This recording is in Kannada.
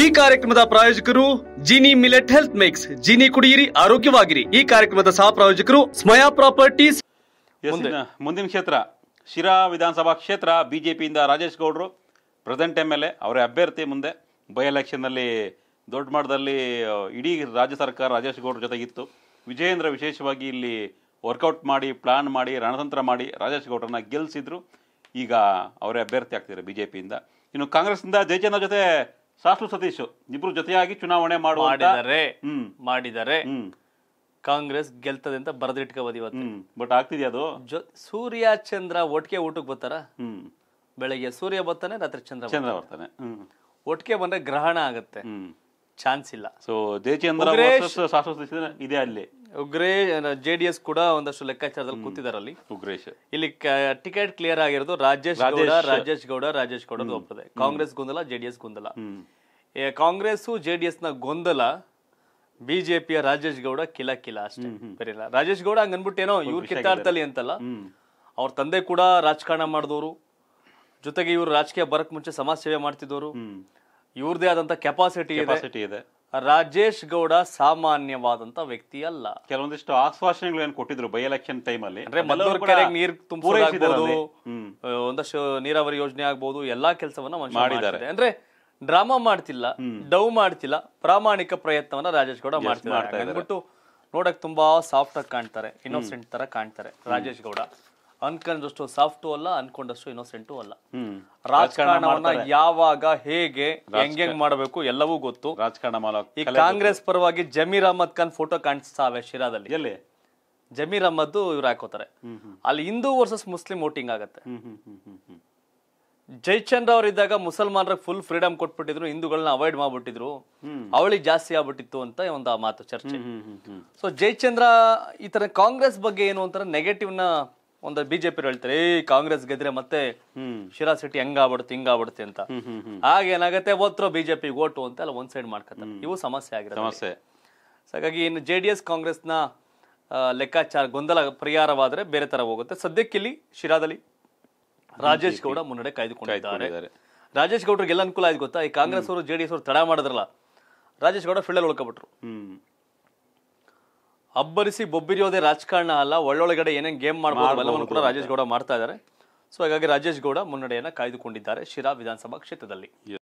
ಈ ಕಾರ್ಯಕ್ರಮದ ಪ್ರಾಯೋಜಕರು Jini millet health mix Jini ಕುಡಿಯಿರಿ ಆರೋಗ್ಯವಾಗಿರಿ ಈ ಕಾರ್ಯಕ್ರಮದ ಸಹ ಪ್ರಾಯೋಜಕರು ಸ್ಮಯಾ ಪ್ರಾಪರ್ಟೀಸ್ ಮುಂದಿನ ಕ್ಷೇತ್ರ ಶಿರಾ ವಿಧಾನಸಭಾ ಕ್ಷೇತ್ರ ಬಿಜೆಪಿಯಿಂದ ರಾಜೇಶ್ ಗೌಡರು ಪ್ರೆಸೆಂಟ್ ಎಮ್ ಎಲ್ ಎ ಅವರ ಅಭ್ಯರ್ಥಿ ಮುಂದೆ ಬೈ ಎಲೆಕ್ಷನ್ನಲ್ಲಿ ದೊಡ್ಡ ಮಟ್ಟದಲ್ಲಿ ಇಡೀ ರಾಜ್ಯ ಸರ್ಕಾರ ರಾಜೇಶ್ ಗೌಡ್ರ ಜೊತೆಗಿತ್ತು ವಿಜಯೇಂದ್ರ ವಿಶೇಷವಾಗಿ ಇಲ್ಲಿ ವರ್ಕೌಟ್ ಮಾಡಿ ಪ್ಲಾನ್ ಮಾಡಿ ರಣತಂತ್ರ ಮಾಡಿ ರಾಜೇಶ್ ಗೌಡ್ರನ್ನ ಗೆಲ್ಲಿಸಿದ್ರು ಈಗ ಅವರೇ ಅಭ್ಯರ್ಥಿ ಆಗ್ತಿದ್ದಾರೆ ಬಿಜೆಪಿಯಿಂದ ಇನ್ನು ಕಾಂಗ್ರೆಸ್ನಿಂದ ಜಯಚಂದ್ರ ಜೊತೆ ಸಾಸು ಸತೀಶ್ ಇಬ್ರು ಜೊತೆಯಾಗಿ ಚುನಾವಣೆ ಮಾಡುವ ಮಾಡಿದರೆ ಮಾಡಿದರೆ ಕಾಂಗ್ರೆಸ್ ಗೆಲ್ತದೆ ಅಂತ ಬರೆದಿಟ್ಕೋಬೋದು ಇವತ್ತು ಬಟ್ ಆಗ್ತಿದ್ಯಾ ಅದು ಸೂರ್ಯ ಚಂದ್ರ ಒಟ್ಟಿಗೆ ಊಟಕ್ಕೆ ಬರ್ತಾರ ಬೆಳಗ್ಗೆ ಸೂರ್ಯ ಬರ್ತಾನೆ ರಾತ್ರಿ ಚಂದ್ರ ಚಂದ್ರ ಬರ್ತಾನೆ ಒಟ್ಟಿಗೆ ಬಂದ್ರೆ ಗ್ರಹಣ ಆಗುತ್ತೆ ಚಾನ್ಸ್ ಇಲ್ಲ ಸೊ ಇದೆ ಅಲ್ಲಿ ಉಗ್ರೇ ಜೆ ಡಿ ಎಸ್ ಕೂಡ ಒಂದಷ್ಟು ಲೆಕ್ಕಾಚಾರದಲ್ಲಿ ಕೂತಿದ್ದಾರೆ ಅಲ್ಲಿ ಉಗ್ರೇಶ್ ಇಲ್ಲಿ ಟಿಕೆಟ್ ಕ್ಲಿಯರ್ ಆಗಿರೋದು ರಾಜೇಶ್ ಗೌಡ ರಾಜೇಶ್ ಗೌಡ ರಾಜೇಶ್ ಗೌಡ ಒಪ್ಪದೆ ಕಾಂಗ್ರೆಸ್ ಗೊಂದಲ ಜೆಡಿಎಸ್ ಗೊಂದಲ ಕಾಂಗ್ರೆಸ್ ಜೆಡಿಎಸ್ ಜೆ ಡಿ ನ ಗೊಂದಲ ಬಿಜೆಪಿಯ ರಾಜೇಶ್ ಗೌಡ ಕಿಲ ಕಿಲ ಅಷ್ಟೇ ಬೇರೆ ಇಲ್ಲ. ರಾಜೇಶ್ ಗೌಡ ಹಂಗನ್ಬಿಟ್ಟೇನೋ ಇವ್ರು ಕಿತ್ತಾಡ್ತಲ್ಲಿ ಅಂತಲ್ಲ ಅವ್ರ ತಂದೆ ಕೂಡ ರಾಜಕಾರಣ ಮಾಡಿದವರು ಜೊತೆಗೆ ಇವರು ರಾಜಕೀಯ ಬರಕ್ ಮುಂಚೆ ಸಮಾಜ ಸೇವೆ ಮಾಡ್ತಿದ್ದವರು ಇವ್ರದೇ ಆದಂತ ಕೆಪಾಸಿಟಿ ಕೆಪಾಸಿಟಿ ಇದೆ ರಾಜೇಶ್ ಗೌಡ ಸಾಮಾನ್ಯವಾದಂತ ವ್ಯಕ್ತಿ ಅಲ್ಲ ಕೆಲವೊಂದಿಷ್ಟು ಆಶ್ವಾಸನೆಗಳು ಏನು ಕೊಟ್ಟಿದ್ರು ಬೈ ಎಲೆಕ್ಷನ್ ಟೈಮ್ ಅಲ್ಲಿ ಅಂದ್ರೆ ನೀರ್ ತುಂಬಿಸಬಹುದು ಒಂದಷ್ಟು ನೀರಾವರಿ ಯೋಜನೆ ಆಗ್ಬಹುದು ಎಲ್ಲಾ ಕೆಲಸವನ್ನ ಮಾಡಿದ್ದಾರೆ ಅಂದ್ರೆ ಡ್ರಾಮಾ ಮಾಡ್ತಿಲ್ಲ ಡೌ ಮಾಡ್ತಿಲ್ಲ ಪ್ರಾಮಾಣಿಕ ಪ್ರಯತ್ನವನ್ನ ರಾಜೇಶ್ ಗೌಡ ಮಾಡ್ತಾರೆ ಅಂದ್ಬಿಟ್ಟು ನೋಡಕ್ ತುಂಬಾ ಸಾಫ್ಟ್ ಆಗಿ ಕಾಣ್ತಾರೆ ಇನ್ನೋಸೆಂಟ್ ತರ ಕಾಣ್ತಾರೆ ರಾಜೇಶ್ ಗೌಡ ಅನ್ಕೊಂಡಷ್ಟು ಸಾಫ್ಟು ಅಲ್ಲ ಅನ್ಕೊಂಡಷ್ಟು ಇನ್ನೋಸೆಂಟು ಅಲ್ಲ ರಾಜಕಾರಣವನ್ನ ಯಾವಾಗ ಹೇಗೆ ಹೆಂಗ್ ಮಾಡಬೇಕು ಎಲ್ಲವೂ ಗೊತ್ತು ರಾಜಕಾರಣ ಈ ಕಾಂಗ್ರೆಸ್ ಪರವಾಗಿ ಜಮೀರ್ ಅಹಮದ್ ಖಾನ್ ಫೋಟೋ ಕಾಣಿಸ್ತಾವೆ ಶಿರಾದಲ್ಲಿ ಎಲ್ಲಿ ಜಮೀರ್ ಅಹಮದ್ ಇವ್ರು ಹಾಕೋತಾರೆ ಅಲ್ಲಿ ಹಿಂದೂ ವರ್ಸಸ್ ಮುಸ್ಲಿಂ ವೋಟಿಂಗ್ ಆಗತ್ತೆ ಜೈಚಂದ್ರ ಅವರಿದ್ದಾಗ ಇದ್ದಾಗ ಮುಸಲ್ಮಾನರ ಫುಲ್ ಫ್ರೀಡಮ್ ಕೊಟ್ಬಿಟ್ಟಿದ್ರು ಹಿಂದೂಗಳನ್ನ ಅವಾಯ್ಡ್ ಮಾಡ್ಬಿಟ್ಟಿದ್ರು ಅವಳಿ ಜಾಸ್ತಿ ಆಗ್ಬಿಟ್ಟಿತ್ತು ಅಂತ ಒಂದು ಆ ಮಾತು ಚರ್ಚೆ ಸೊ ಜೈಚಂದ್ರ ಈ ತರ ಕಾಂಗ್ರೆಸ್ ಬಗ್ಗೆ ಏನು ಅಂತಾರೆ ನ ಒಂದು ಬಿಜೆಪಿ ಹೇಳ್ತಾರೆ ಏ ಕಾಂಗ್ರೆಸ್ ಗೆದ್ರೆ ಮತ್ತೆ ಶಿರಾ ಸಿಟಿ ಹೆಂಗಾಗ್ಬಿಡುತ್ತೆ ಹಿಂಗಾಗ್ಬಿಡುತ್ತೆ ಅಂತ ಆಗ ಏನಾಗುತ್ತೆ ಒತ್ತರೋ ಬಿಜೆಪಿ ಓಟು ಅಂತ ಅಲ್ಲಿ ಒಂದ್ ಸೈಡ್ ಮಾಡ್ಕೊತಾರೆ ಇವು ಸಮಸ್ಯೆ ಆಗಿರುತ್ತೆ ಸಮಸ್ಯೆ ಹಾಗಾಗಿ ಇನ್ನು ಜೆ ಡಿ ಎಸ್ ಕಾಂಗ್ರೆಸ್ನ ಲೆಕ್ಕಾಚಾರ ಗೊಂದಲ ಪರಿಹಾರವಾದ್ರೆ ಬೇರೆ ತರ ಹೋಗುತ್ತೆ ಸದ್ಯಕ್ಕೆ ಇಲ್ಲಿ ಶಿರಾದಲ್ಲಿ ರಾಜೇಶ್ ಗೌಡ ಮುನ್ನಡೆ ಕಾಯ್ದುಕೊಂಡಿದ್ದಾರೆ ರಾಜೇಶ್ ಗೌಡರಿಗೆ ಎಲ್ಲ ಅನುಕೂಲ ಆಯ್ತು ಗೊತ್ತಾ ಈ ಕಾಂಗ್ರೆಸ್ ಅವರು ಜೆಡಿಎಸ್ ಅವರು ತಡ ಮಾಡಿದ್ರಲ್ಲ ರಾಜೇಶ್ ಗೌಡ ಫೀಲ್ಡಲ್ಲಿ ಉಳ್ಕೊಬಿಟ್ರು ಅಬ್ಬರಿಸಿ ಬೊಬ್ಬಿರಿಯೋದೇ ರಾಜಕಾರಣ ಅಲ್ಲ ಒಳ್ಳೊಳಗಡೆ ಏನೇನು ಗೇಮ್ ಮಾಡಬಹುದು ಎಲ್ಲವನ್ನು ಕೂಡ ರಾಜೇಶ್ ಗೌಡ ಮಾಡ್ತಾ ಇದ್ದಾರೆ ಸೊ ಹಾಗಾಗಿ ರಾಜೇಶ್ ಗೌಡ ಮುನ್ನಡೆಯನ್ನ ಕಾಯ್ದುಕೊಂಡಿದ್ದಾರೆ ಶಿರಾ ವಿಧಾನಸಭಾ ಕ್ಷೇತ್ರದಲ್ಲಿ